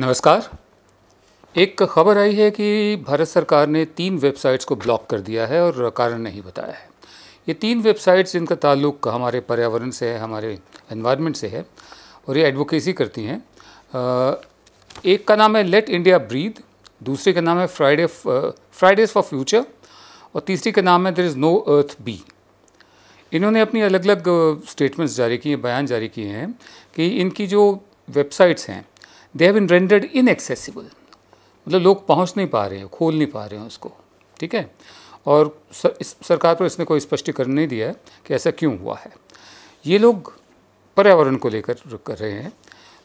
नमस्कार एक खबर आई है कि भारत सरकार ने तीन वेबसाइट्स को ब्लॉक कर दिया है और कारण नहीं बताया है ये तीन वेबसाइट्स जिनका ताल्लुक हमारे पर्यावरण से है हमारे एनवायरनमेंट से है और ये एडवोकेसी करती हैं एक का नाम है लेट इंडिया ब्रीद दूसरे का नाम है फ्राइडे फ्राइडेज़ फॉर फ्यूचर और तीसरी का नाम है there is no Earth B इन्होंने अपनी अलग अलग स्टेटमेंट्स जारी किए बयान जारी किए हैं कि इनकी जो वेबसाइट्स हैं they have been rendered inaccessible मतलब लोग पहुंच नहीं पा रहे हैं खोल नहीं पा रहे हैं उसको ठीक है और सर, इस सरकार पर इसने कोई स्पष्टीकरण नहीं दिया है कि ऐसा क्यों हुआ है ये लोग पर्यावरण को लेकर कर रहे हैं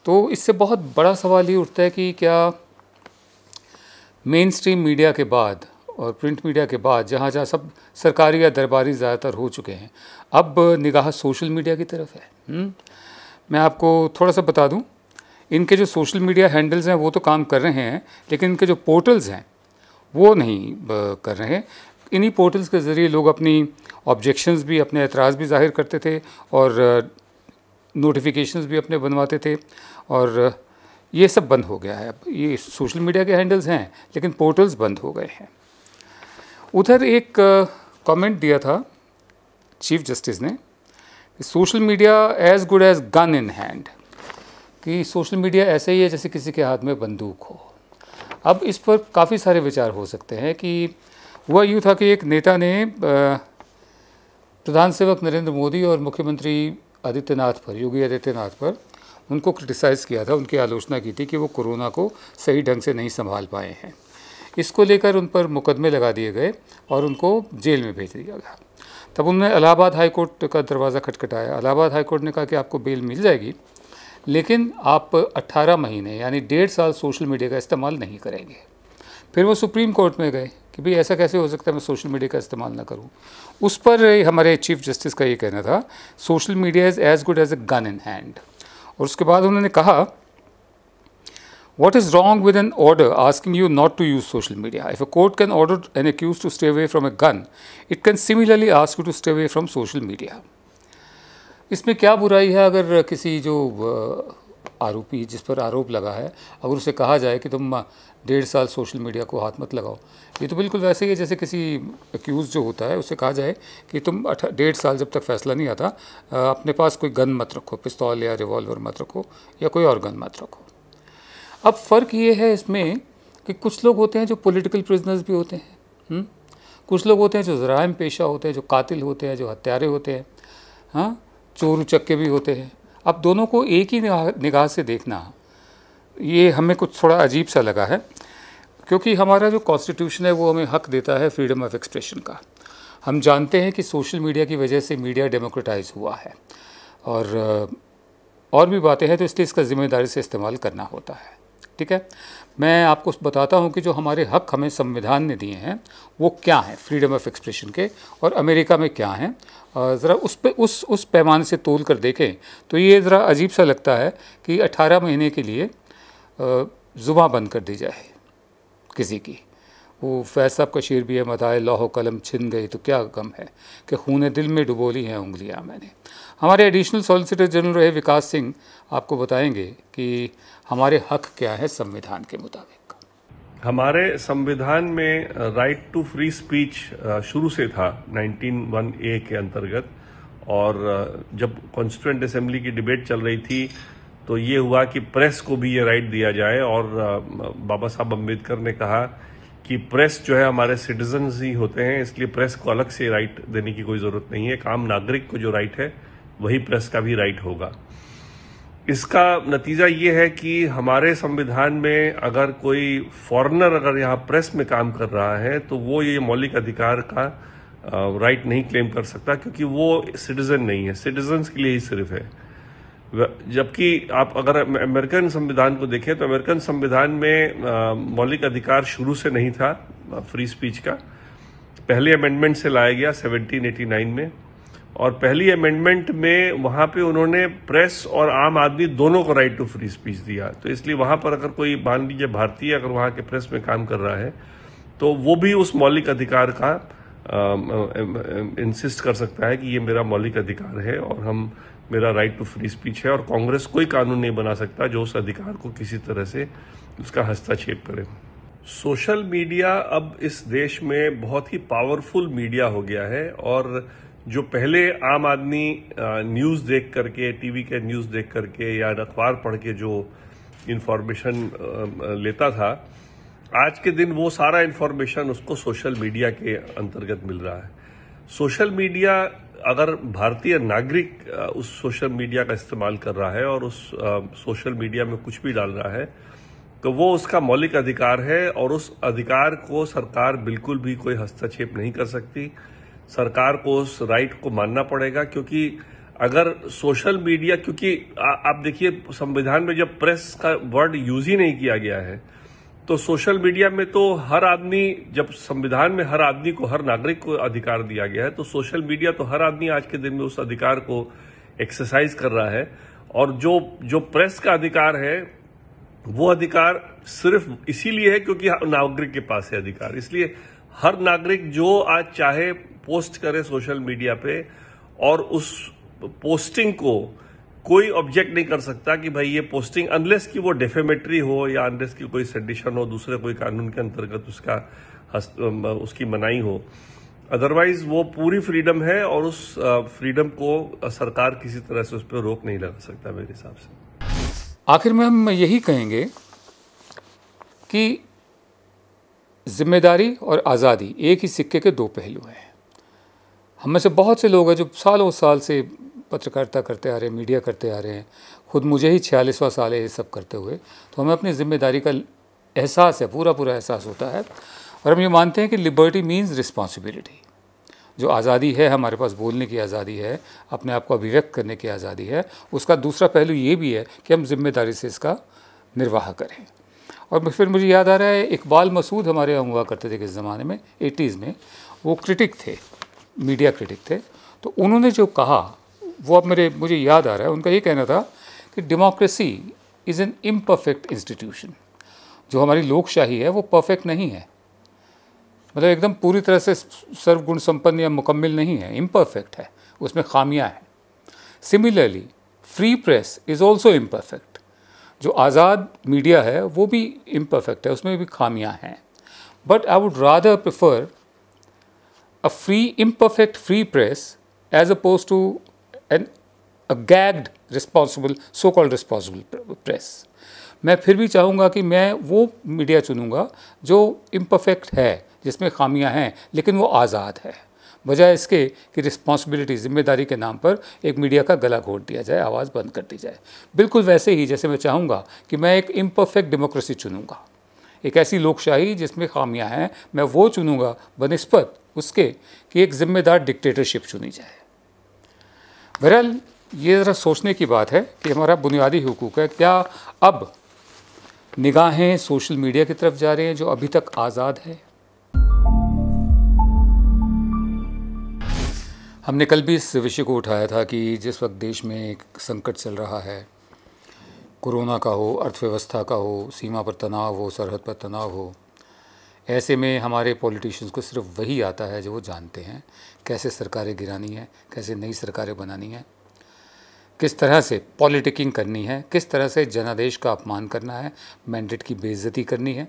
तो इससे बहुत बड़ा सवाल ये उठता है कि क्या मेन स्ट्रीम मीडिया के बाद और प्रिंट मीडिया के बाद जहाँ जहाँ सब सरकारी या दरबारी ज़्यादातर हो चुके हैं अब निगाह सोशल मीडिया की तरफ है हुँ? हम्म? मैं आपको थोड़ा सा बता दूँ इनके जो सोशल मीडिया हैंडल्स हैं वो तो काम कर रहे हैं लेकिन इनके जो पोर्टल्स हैं वो नहीं कर रहे हैं इन्हीं पोर्टल्स के ज़रिए लोग अपनी ऑब्जेक्शंस भी अपने एतराज़ भी जाहिर करते थे और नोटिफिकेशंस भी अपने बनवाते थे और ये सब बंद हो गया है अब ये सोशल मीडिया के हैंडल्स हैं लेकिन पोर्टल्स बंद हो गए हैं उधर एक कमेंट दिया था चीफ जस्टिस ने social media as good as gun in hand कि सोशल मीडिया ऐसे ही है जैसे किसी के हाथ में बंदूक हो अब इस पर काफ़ी सारे विचार हो सकते हैं कि हुआ यूँ था कि एक नेता ने प्रधान सेवक नरेंद्र मोदी और मुख्यमंत्री आदित्यनाथ पर योगी आदित्यनाथ पर उनको क्रिटिसाइज़ किया था उनकी आलोचना की थी कि वो कोरोना को सही ढंग से नहीं संभाल पाए हैं इसको लेकर उन पर मुकदमे लगा दिए गए और उनको जेल में भेज दिया गया तब उन्होंने इलाहाबाद हाईकोर्ट का दरवाज़ा खटखटाया इलाहाबाद हाईकोर्ट ने कहा कि आपको बेल मिल जाएगी लेकिन आप 18 महीने यानी डेढ़ साल सोशल मीडिया का इस्तेमाल नहीं करेंगे फिर वो सुप्रीम कोर्ट में गए कि भाई ऐसा कैसे हो सकता है मैं सोशल मीडिया का इस्तेमाल ना करूं उस पर हमारे चीफ जस्टिस का ये कहना था social media is as good as a gun in hand और उसके बाद उन्होंने कहा What is wrong with an order asking you not to use social media? If a court can order an accused to stay away from a gun, it can similarly ask you to stay away from social media. इसमें क्या बुराई है अगर किसी जो आरोपी जिस पर आरोप लगा है अगर उसे कहा जाए कि तुम डेढ़ साल सोशल मीडिया को हाथ मत लगाओ ये तो बिल्कुल वैसे ही है जैसे किसी एक्यूज़ जो होता है उसे कहा जाए कि तुम डेढ़ साल जब तक फैसला नहीं आता अपने पास कोई गन मत रखो पिस्तौल या रिवॉल्वर मत रखो या कोई और गन मत रखो अब फ़र्क ये है इसमें कि कुछ लोग होते हैं जो पॉलिटिकल प्रिजनर्स भी होते हैं हुँ? हम्म? कुछ लोग होते हैं जो जराइम पेशा होते हैं जो कातिल होते हैं जो हत्यारे होते हैं हाँ चोर उचक्के भी होते हैं अब दोनों को एक ही निगाह से देखना ये हमें कुछ थोड़ा अजीब सा लगा है क्योंकि हमारा जो कॉन्स्टिट्यूशन है वो हमें हक देता है फ्रीडम ऑफ एक्सप्रेशन का हम जानते हैं कि सोशल मीडिया की वजह से मीडिया डेमोक्रेटाइज हुआ है और और भी बातें हैं तो इसलिए इसका ज़िम्मेदारी से इस्तेमाल करना होता है ठीक है मैं आपको बताता हूँ कि जो हमारे हक हमें संविधान ने दिए हैं वो क्या हैं फ्रीडम ऑफ एक्सप्रेशन के और अमेरिका में क्या हैं ज़रा उस पे उस उस पैमाने से तोल कर देखें तो ये ज़रा अजीब सा लगता है कि 18 महीने के लिए जुबा बंद कर दी जाए किसी की वो फैज साहब का शेर भी है मदाए लाहो कलम छिन गई तो क्या गम है कि खून दिल में डुबोली हैं उंगलियां मैंने हमारे एडिशनल सॉलिसिटर जनरल रहे विकास सिंह आपको बताएंगे कि हमारे हक क्या है संविधान के मुताबिक हमारे संविधान में राइट टू फ्री स्पीच शुरू से था 191 ए के अंतर्गत और जब कॉन्स्टिट्यूंट असेंबली की डिबेट चल रही थी तो ये हुआ कि प्रेस को भी ये राइट दिया जाए और बाबा साहब अम्बेडकर ने कहा कि प्रेस जो है हमारे सिटीजन ही होते हैं इसलिए प्रेस को अलग से राइट देने की कोई ज़रूरत नहीं है एक आम नागरिक को जो राइट है वही प्रेस का भी राइट होगा इसका नतीजा ये है कि हमारे संविधान में अगर कोई फॉरेनर अगर यहाँ प्रेस में काम कर रहा है तो वो ये मौलिक अधिकार का राइट नहीं क्लेम कर सकता क्योंकि वो सिटीज़न नहीं है सिटीजन्स के लिए ही सिर्फ है जबकि आप अगर अमेरिकन संविधान को देखें तो अमेरिकन संविधान में मौलिक अधिकार शुरू से नहीं था फ्री स्पीच का पहले अमेंडमेंट से लाया गया 1789 में और पहली अमेंडमेंट में वहां पे उन्होंने प्रेस और आम आदमी दोनों को राइट टू फ्री स्पीच दिया तो इसलिए वहां पर अगर कोई मान लीजिए भारतीय अगर वहां के प्रेस में काम कर रहा है तो वो भी उस मौलिक अधिकार का इंसिस्ट कर सकता है कि ये मेरा मौलिक अधिकार है और हम मेरा राइट टू फ्री स्पीच है और कांग्रेस कोई कानून नहीं बना सकता जो उस अधिकार को किसी तरह से उसका हस्तक्षेप करे सोशल मीडिया अब इस देश में बहुत ही पावरफुल मीडिया हो गया है और जो पहले आम आदमी न्यूज़ देख करके टीवी के न्यूज़ देख करके या अखबार पढ़ के जो इन्फॉर्मेशन लेता था आज के दिन वो सारा इन्फॉर्मेशन उसको सोशल मीडिया के अंतर्गत मिल रहा है सोशल मीडिया अगर भारतीय नागरिक उस सोशल मीडिया का इस्तेमाल कर रहा है और उस सोशल मीडिया में कुछ भी डाल रहा है तो वो उसका मौलिक अधिकार है और उस अधिकार को सरकार बिल्कुल भी कोई हस्तक्षेप नहीं कर सकती सरकार को उस राइट को मानना पड़ेगा क्योंकि अगर सोशल मीडिया क्योंकि आ, आप देखिए संविधान में जब प्रेस का वर्ड यूज ही नहीं किया गया है तो सोशल मीडिया में तो हर आदमी जब संविधान में हर आदमी को हर नागरिक को अधिकार दिया गया है तो सोशल मीडिया तो हर आदमी आज के दिन में उस अधिकार को एक्सरसाइज कर रहा है और जो जो प्रेस का अधिकार है वो अधिकार सिर्फ इसीलिए है क्योंकि नागरिक के पास है अधिकार इसलिए हर नागरिक जो आज चाहे पोस्ट करें सोशल मीडिया पे और उस पोस्टिंग को कोई ऑब्जेक्ट नहीं कर सकता कि भाई ये पोस्टिंग अनलेस कि वो डेफेमेटरी हो या अनलेस की कोई सेडिशन हो दूसरे कोई कानून के अंतर्गत उसका उसकी मनाई हो अदरवाइज वो पूरी फ्रीडम है और उस फ्रीडम को सरकार किसी तरह से उस पर रोक नहीं लगा सकता मेरे हिसाब से आखिर में हम यही कहेंगे कि जिम्मेदारी और आज़ादी एक ही सिक्के के दो पहलू हैं हम में से बहुत से लोग हैं जो सालों साल से पत्रकारिता करते आ रहे हैं मीडिया करते आ रहे हैं खुद मुझे ही छियालीसवा साल है ये सब करते हुए तो हमें अपनी जिम्मेदारी का एहसास है पूरा पूरा एहसास होता है और हम ये मानते हैं कि लिबर्टी मीन्स रिस्पॉन्सिबिलिटी जो आज़ादी है हमारे पास बोलने की आज़ादी है अपने आप को अभिव्यक्त करने की आज़ादी है उसका दूसरा पहलू ये भी है कि हम जिम्मेदारी से इसका निर्वाह करें और फिर मुझे याद आ रहा है इकबाल मसूद हमारे यहाँ हुआ करते थे किस ज़माने में एटीज़ में वो क्रिटिक थे मीडिया क्रिटिक थे तो उन्होंने जो कहा वो अब मेरे मुझे याद आ रहा है उनका ये कहना था कि democracy is an imperfect institution जो हमारी लोकशाही है वो परफेक्ट नहीं है मतलब एकदम पूरी तरह से सर्वगुण संपन्न या मुकम्मल नहीं है इम्परफेक्ट है उसमें खामियां हैं similarly free press is also imperfect जो आज़ाद मीडिया है वो भी इम्परफेक्ट है उसमें भी खामियां हैं but I would rather prefer a free, imperfect free press as opposed to an, a gagged responsible, so called responsible press. मैं फिर भी चाहूँगा कि मैं वो मीडिया चुनूँगा जो इम्परफेक्ट है जिसमें खामियाँ हैं लेकिन वो आज़ाद है बजाय इसके कि रिस्पॉन्सिबिलिटी जिम्मेदारी के नाम पर एक मीडिया का गला घोट दिया जाए आवाज़ बंद कर दी जाए बिल्कुल वैसे ही जैसे मैं चाहूँगा कि मैं एक इम्परफेक्ट डेमोक्रेसी चुनूँगा एक ऐसी लोकशाही जिसमें खामियाँ हैं मैं वो चुनूँगा बनस्पत उसके कि एक ज़िम्मेदार डिक्टेटरशिप चुनी जाए बहरहाल ये ज़रा सोचने की बात है कि हमारा बुनियादी हकूक़ है क्या अब निगाहें सोशल मीडिया की तरफ जा रही हैं जो अभी तक आज़ाद है हमने कल भी इस विषय को उठाया था कि जिस वक्त देश में एक संकट चल रहा है कोरोना का हो अर्थव्यवस्था का हो सीमा पर तनाव हो सरहद पर तनाव हो ऐसे में हमारे पॉलिटिशियंस को सिर्फ वही आता है जो वो जानते हैं कैसे सरकारें गिरानी है कैसे नई सरकारें बनानी है किस तरह से पॉलिटिकिंग करनी है किस तरह से जनादेश का अपमान करना है मैंडेट की बेइज्जती करनी है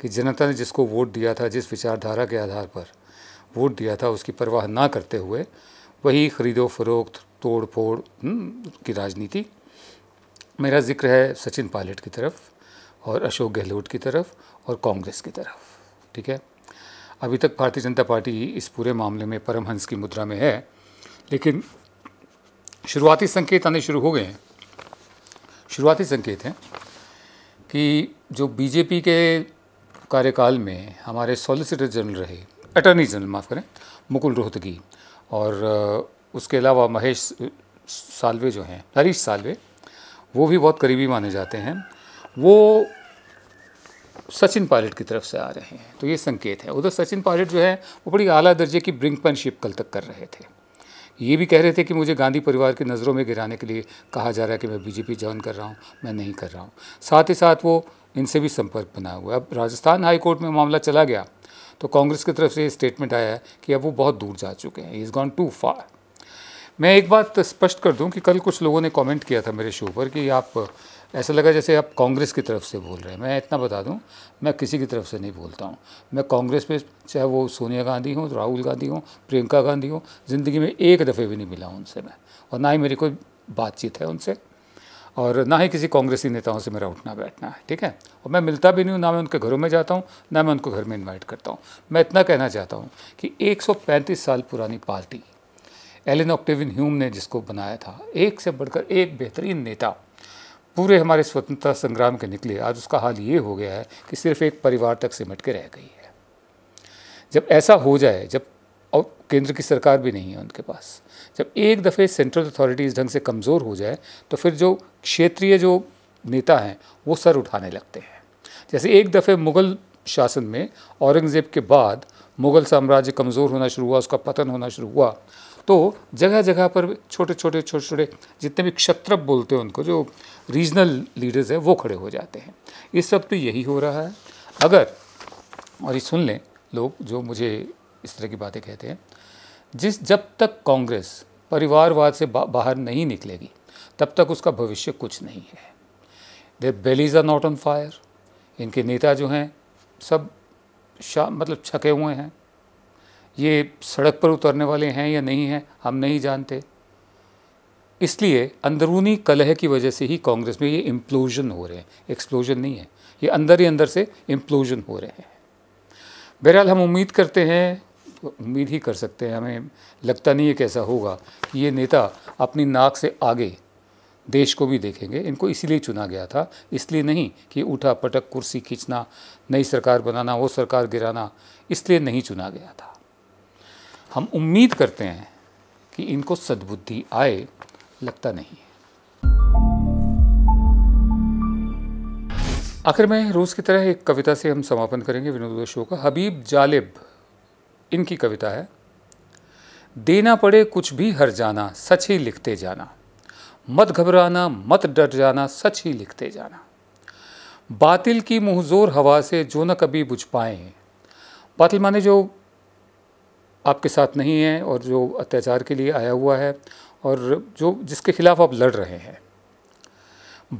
कि जनता ने जिसको वोट दिया था जिस विचारधारा के आधार पर वोट दिया था उसकी परवाह ना करते हुए वही ख़रीदो फरोख्त तोड़ फोड़ हम्म, की राजनीति मेरा जिक्र है सचिन पायलट की तरफ और अशोक गहलोत की तरफ और कांग्रेस की तरफ ठीक है अभी तक भारतीय जनता पार्टी इस पूरे मामले में परमहंस की मुद्रा में है लेकिन शुरुआती संकेत आने शुरू हो गए हैं शुरुआती संकेत हैं कि जो बीजेपी के कार्यकाल में हमारे सॉलिसिटर जनरल रहे अटर्नी जनरल माफ़ करें मुकुल रोहतगी और उसके अलावा महेश सालवे जो हैं हरीश सालवे वो भी बहुत करीबी माने जाते हैं वो सचिन पायलट की तरफ से आ रहे हैं तो ये संकेत है उधर सचिन पायलट जो है वो बड़ी अला दर्जे की ब्रिंकमैनशिप कल तक कर रहे थे ये भी कह रहे थे कि मुझे गांधी परिवार की नज़रों में गिराने के लिए कहा जा रहा है कि मैं बीजेपी ज्वाइन कर रहा हूँ मैं नहीं कर रहा हूँ साथ ही साथ वो इनसे भी संपर्क बना हुआ है अब राजस्थान हाईकोर्ट में मामला चला गया तो कांग्रेस की तरफ से ये स्टेटमेंट आया है कि अब वो बहुत दूर जा चुके हैं इज़ गॉन टू फार मैं एक बात स्पष्ट कर दूं कि कल कुछ लोगों ने कमेंट किया था मेरे शो पर कि आप ऐसा लगा जैसे आप कांग्रेस की तरफ से बोल रहे हैं मैं इतना बता दूं मैं किसी की तरफ से नहीं बोलता हूं मैं कांग्रेस पे चाहे वो सोनिया गांधी हो राहुल गांधी हो प्रियंका गांधी हो ज़िंदगी में एक दफ़े भी नहीं मिला उनसे मैं और ना ही मेरी कोई बातचीत है उनसे और ना ही किसी कांग्रेसी नेताओं से मेरा उठना बैठना है ठीक है और मैं मिलता भी नहीं हूँ ना मैं उनके घरों में जाता हूँ ना मैं उनको घर में इन्वाइट करता हूँ मैं इतना कहना चाहता हूँ कि 135 साल पुरानी पार्टी एलिन ऑक्टेविन ह्यूम ने जिसको बनाया था एक से बढ़कर एक बेहतरीन नेता पूरे हमारे स्वतंत्रता संग्राम के निकले आज उसका हाल ये हो गया है कि सिर्फ एक परिवार तक सिमट के रह गई है जब ऐसा हो जाए जब और केंद्र की सरकार भी नहीं है उनके पास जब एक दफ़े सेंट्रल अथॉरिटीज़ ढंग से कमज़ोर हो जाए तो फिर जो क्षेत्रीय जो नेता हैं वो सर उठाने लगते हैं जैसे एक दफ़े मुग़ल शासन में औरंगज़ेब के बाद मुग़ल साम्राज्य कमज़ोर होना शुरू हुआ उसका पतन होना शुरू हुआ तो जगह जगह पर छोटे छोटे छोटे छोटे जितने भी क्षत्र बोलते हैं उनको जो रीजनल लीडर्स हैं वो खड़े हो जाते हैं इस वक्त तो यही हो रहा है अगर और ये सुन लें लोग जो मुझे इस तरह की बातें कहते हैं जिस जब तक कांग्रेस परिवारवाद से बा, बाहर नहीं निकलेगी तब तक उसका भविष्य कुछ नहीं है they bellies are not on fire इनके नेता जो हैं सब मतलब छके हुए हैं ये सड़क पर उतरने वाले हैं या नहीं हैं हम नहीं जानते इसलिए अंदरूनी कलह की वजह से ही कांग्रेस में ये इम्प्लोजन हो रहे हैं एक्सप्लोजन नहीं है ये अंदर ही अंदर से इम्प्लोजन हो रहे हैं बहरहाल हम उम्मीद करते हैं उम्मीद ही कर सकते हैं हमें लगता नहीं है कैसा होगा कि ये नेता अपनी नाक से आगे देश को भी देखेंगे इनको इसीलिए चुना गया था इसलिए नहीं कि उठा पटक कुर्सी खींचना नई सरकार बनाना वो सरकार गिराना इसलिए नहीं चुना गया था हम उम्मीद करते हैं कि इनको सद्बुद्धि आए लगता नहीं आखिर में रूस की तरह एक कविता से हम समापन करेंगे विनोद शो का हबीब जालिब इनकी कविता है देना पड़े कुछ भी हर जाना सच ही लिखते जाना मत घबराना मत डर जाना सच ही लिखते जाना बातिल की मुँहजोर हवा से जो न कभी बुझ पाए बातिल माने जो आपके साथ नहीं है और जो अत्याचार के लिए आया हुआ है और जो जिसके खिलाफ आप लड़ रहे हैं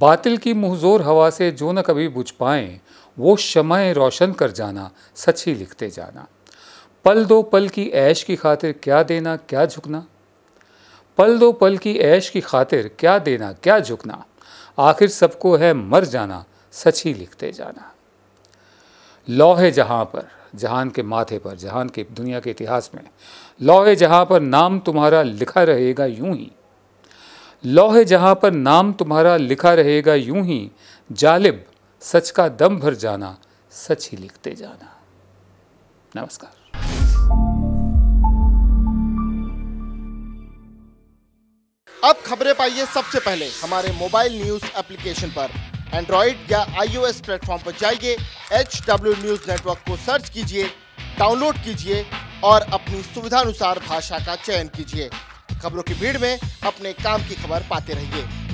बातिल की मुहजोर हवा से जो न कभी बुझ पाएँ वो शमाएँ रोशन कर जाना सच ही लिखते जाना पल दो पल की ऐश की खातिर क्या देना क्या झुकना पल दो पल की ऐश की खातिर क्या देना क्या झुकना आखिर सबको है मर जाना सच ही लिखते जाना है जहाँ पर जहान के माथे पर जहान के दुनिया के इतिहास में लोहे जहाँ पर नाम तुम्हारा लिखा रहेगा यूं ही लोहे जहाँ पर नाम तुम्हारा लिखा रहेगा यूं ही जालिब सच का दम भर जाना सच ही लिखते जाना नमस्कार अब खबरें पाइए सबसे पहले हमारे मोबाइल न्यूज एप्लीकेशन पर एंड्रॉइड या आईओएस प्लेटफॉर्म पर जाइए एच डब्ल्यू न्यूज नेटवर्क को सर्च कीजिए डाउनलोड कीजिए और अपनी सुविधानुसार भाषा का चयन कीजिए खबरों की भीड़ में अपने काम की खबर पाते रहिए